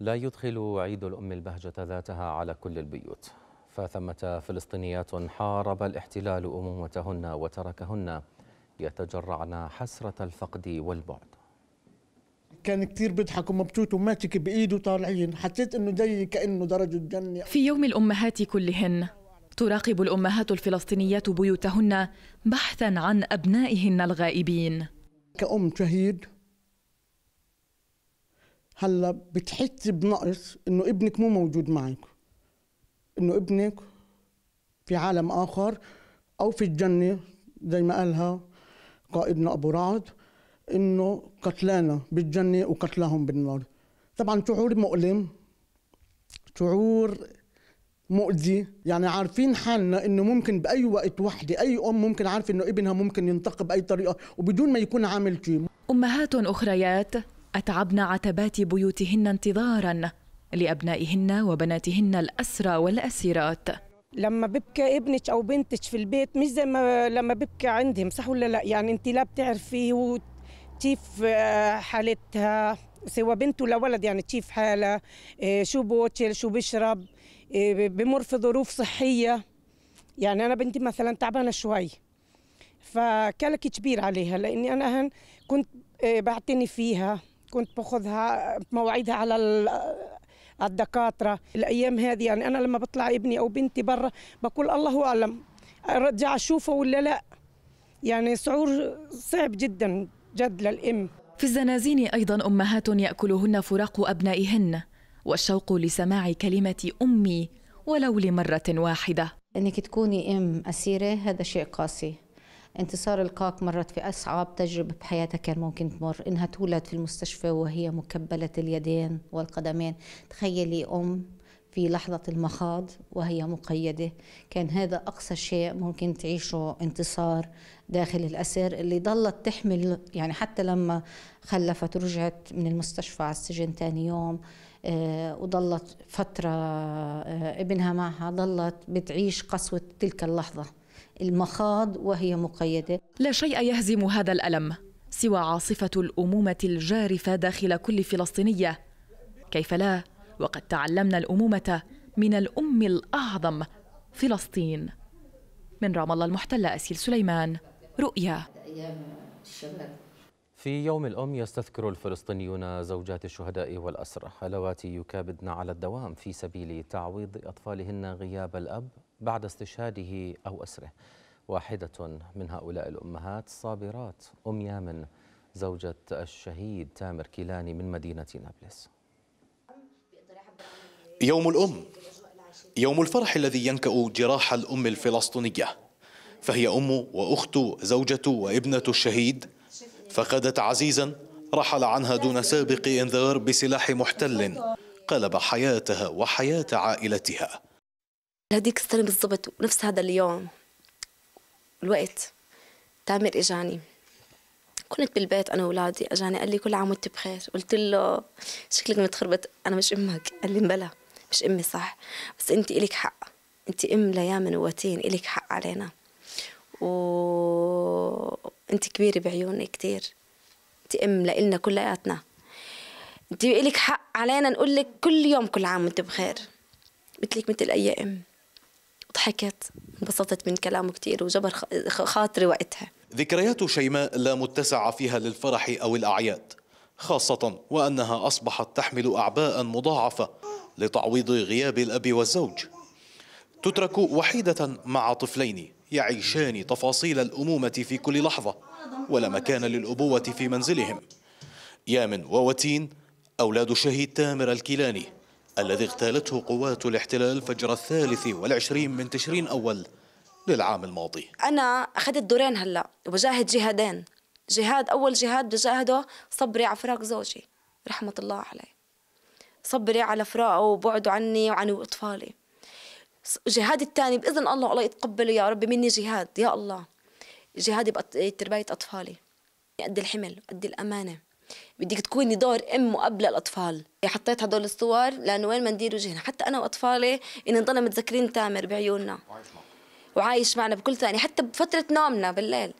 لا يدخل عيد الأم البهجة ذاتها على كل البيوت فثمة فلسطينيات حارب الاحتلال أمومتهن وتركهن يتجرعن حسرة الفقد والبعد كان كثير بيضحك ومبسوط وماسك بايده طالعين حسيت انه زي كانه درجه جنه في يوم الامهات كلهن تراقب الامهات الفلسطينيات بيوتهن بحثا عن ابنائهن الغائبين كأم شهيد هلا بتحس بنقص انه ابنك مو موجود معك انه ابنك في عالم اخر او في الجنه زي ما قالها قائدنا ابو رعد انه قتلانا بالجنه وقتلاهم بالنار طبعا شعور مؤلم شعور مؤذي يعني عارفين حالنا انه ممكن باي وقت وحده اي ام ممكن عارفه انه ابنها ممكن ينتقب باي طريقه وبدون ما يكون عامل شيء امهات اخريات أتعبن عتبات بيوتهن انتظارا لأبنائهن وبناتهن الأسرى والأسيرات لما ببكى ابنك او بنتك في البيت مش زي ما لما ببكى عندهم صح ولا لا يعني انت لا بتعرفي كيف آه، حالتها سواء بنت ولا ولد يعني كيف حاله آه، شو بوتشل شو بيشرب آه، بمر في ظروف صحيه يعني انا بنتي مثلا تعبانه شوي فكلك كبير عليها لاني انا كنت بعتني فيها كنت باخذها مواعيدها على الدكاتره الايام هذه يعني انا لما بطلع ابني او بنتي برا بقول الله اعلم ارجع اشوفه ولا لا يعني شعور صعب جدا جد للام في الزنازين ايضا امهات ياكلهن فراق ابنائهن والشوق لسماع كلمه امي ولو لمره واحده انك تكوني ام اسيره هذا شيء قاسي انتصار القاك مرت في أصعب تجربة بحياتها كان ممكن تمر إنها تولد في المستشفى وهي مكبلة اليدين والقدمين تخيلي أم في لحظة المخاض وهي مقيدة كان هذا أقصى شيء ممكن تعيشه انتصار داخل الأسر اللي ضلت تحمل يعني حتى لما خلفت رجعت من المستشفى على السجن تاني يوم آه، وظلت وضلت فترة آه، ابنها معها ضلت بتعيش قسوة تلك اللحظة المخاض وهي مقيدة لا شيء يهزم هذا الألم سوى عاصفة الأمومة الجارفة داخل كل فلسطينية كيف لا وقد تعلمنا الأمومة من الأم الأعظم فلسطين من رام الله المحتلة أسيل سليمان رؤيا في يوم الأم يستذكر الفلسطينيون زوجات الشهداء والأسرى اللواتي يكابدن على الدوام في سبيل تعويض أطفالهن غياب الأب بعد استشهاده أو أسره واحدة من هؤلاء الأمهات الصابرات أم يامن زوجة الشهيد تامر كيلاني من مدينة نابلس يوم الأم يوم الفرح الذي ينكأ جراح الأم الفلسطينية فهي أم وأخت زوجة وابنة الشهيد فقدت عزيزا رحل عنها دون سابق انذار بسلاح محتل قلب حياتها وحياة عائلتها لهديك السنة بالضبط ونفس هذا اليوم الوقت تامر إجاني كنت بالبيت أنا وأولادي أجاني قال لي كل عام وأنت بخير قلت له شكلك متخربط أنا مش أمك قال لي بلا مش أمي صح بس أنت إلك حق أنت أم ليامن ووتين إلك حق علينا وأنت كبيرة بعيوني كثير أنت أم لنا كلياتنا أنت إلك حق علينا نقول لك كل يوم كل عام وأنت بخير مثلك مثل أي أم ضحكت انبسطت من كلامه كثير وجبر خاطري وقتها ذكريات شيماء لا متسع فيها للفرح أو الأعياد خاصة وأنها أصبحت تحمل أعباء مضاعفة لتعويض غياب الأب والزوج تترك وحيدة مع طفلين يعيشان تفاصيل الأمومة في كل لحظة ولا مكان للأبوة في منزلهم يامن ووتين أولاد شهيد تامر الكيلاني الذي اغتالته قوات الاحتلال فجر الثالث والعشرين من تشرين أول للعام الماضي أنا أخذت دورين هلأ وبجاهد جهادين جهاد أول جهاد بجاهده صبري على فراق زوجي رحمة الله عليه صبري على فراقه وبعده عني وعن أطفالي جهاد الثاني بإذن الله الله يتقبله يا رب مني جهاد يا الله جهادي بتربية أطفالي قد الحمل قد الأمانة بدك تكوني دور ام وأب الاطفال إيه، حطيت هدول الصور لانه وين ما ندير وجهنا حتى انا واطفالي ان نضلنا متذكرين تامر بعيوننا وعايش معنا بكل ثانيه حتى بفتره نومنا بالليل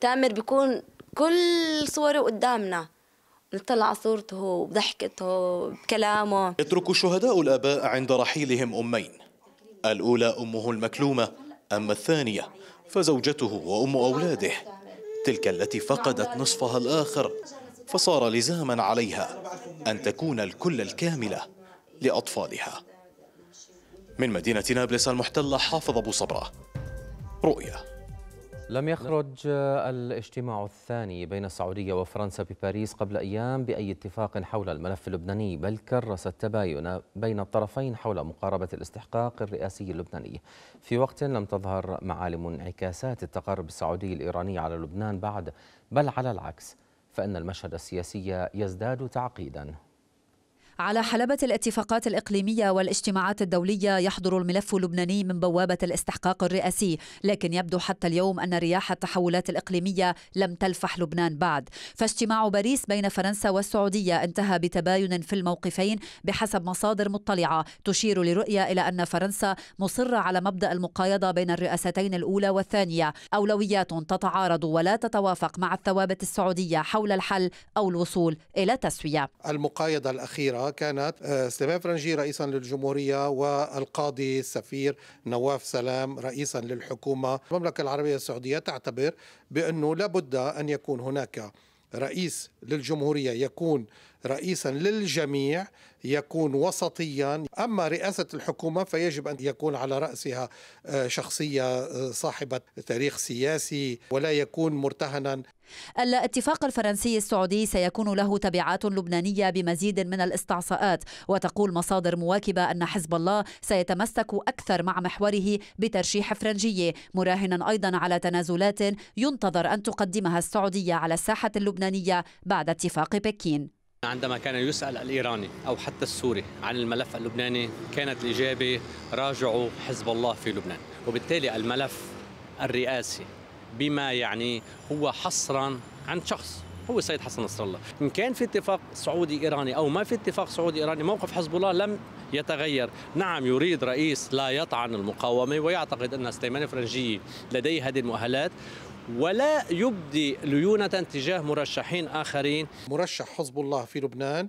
تامر بيكون كل صوره قدامنا نطلع على صورته وبضحكته بكلامه يترك شهداء الاباء عند رحيلهم امين الاولى امه المكلومه اما الثانيه فزوجته وام اولاده تلك التي فقدت نصفها الاخر فصار لزاما عليها أن تكون الكل الكاملة لأطفالها من مدينة نابلس المحتلة حافظ أبو صبرة رؤية لم يخرج الاجتماع الثاني بين السعودية وفرنسا بباريس قبل أيام بأي اتفاق حول الملف اللبناني بل كرس التباين بين الطرفين حول مقاربة الاستحقاق الرئاسي اللبناني في وقت لم تظهر معالم انعكاسات التقارب السعودي الإيراني على لبنان بعد بل على العكس فإن المشهد السياسي يزداد تعقيدا على حلبة الاتفاقات الإقليمية والاجتماعات الدولية يحضر الملف اللبناني من بوابة الاستحقاق الرئاسي لكن يبدو حتى اليوم أن رياح التحولات الإقليمية لم تلفح لبنان بعد فاجتماع باريس بين فرنسا والسعودية انتهى بتباين في الموقفين بحسب مصادر مطلعة تشير لرؤية إلى أن فرنسا مصرة على مبدأ المقايضة بين الرئاستين الأولى والثانية أولويات تتعارض ولا تتوافق مع الثوابت السعودية حول الحل أو الوصول إلى تسوية المقايضة الأخيرة كانت آه، سليمان فرنجي رئيسا للجمهورية والقاضي السفير نواف سلام رئيسا للحكومة المملكة العربية السعودية تعتبر بأنه لابد أن يكون هناك رئيس للجمهورية يكون رئيسا للجميع يكون وسطيا اما رئاسه الحكومه فيجب ان يكون على راسها آه، شخصيه آه، صاحبه تاريخ سياسي ولا يكون مرتهنا الاتفاق الفرنسي السعودي سيكون له تبعات لبنانيه بمزيد من الاستعصاءات وتقول مصادر مواكبه ان حزب الله سيتمسك اكثر مع محوره بترشيح فرنجيه مراهنا ايضا على تنازلات ينتظر ان تقدمها السعوديه على الساحه اللبنانيه بعد اتفاق بكين عندما كان يسأل الإيراني أو حتى السوري عن الملف اللبناني كانت الإجابة راجعوا حزب الله في لبنان وبالتالي الملف الرئاسي بما يعني هو حصرا عند شخص هو السيد حسن نصر الله إن كان في اتفاق سعودي إيراني أو ما في اتفاق سعودي إيراني موقف حزب الله لم يتغير نعم يريد رئيس لا يطعن المقاومة ويعتقد أن سليمان فرنجي لديه هذه المؤهلات ولا يبدي ليونة تجاه مرشحين آخرين مرشح حزب الله في لبنان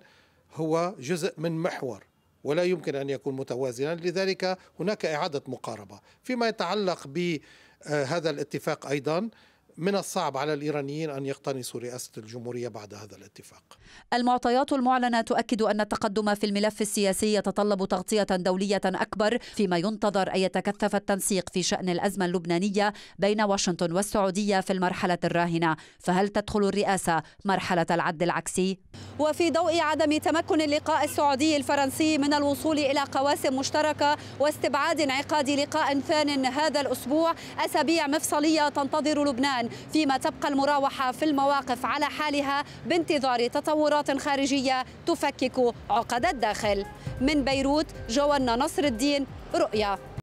هو جزء من محور ولا يمكن أن يكون متوازنا لذلك هناك إعادة مقاربة فيما يتعلق بهذا الاتفاق أيضا من الصعب على الإيرانيين أن يقتنصوا رئاسة الجمهورية بعد هذا الاتفاق المعطيات المعلنة تؤكد أن التقدم في الملف السياسي يتطلب تغطية دولية أكبر فيما ينتظر أن يتكثف التنسيق في شأن الأزمة اللبنانية بين واشنطن والسعودية في المرحلة الراهنة فهل تدخل الرئاسة مرحلة العد العكسي؟ وفي ضوء عدم تمكن اللقاء السعودي الفرنسي من الوصول إلى قواسم مشتركة واستبعاد انعقاد لقاء ثان هذا الأسبوع أسابيع مفصلية تنتظر لبنان فيما تبقى المراوحة في المواقف على حالها بانتظار تطورات خارجية تفكك عقد الداخل من بيروت جوانا نصر الدين رؤيا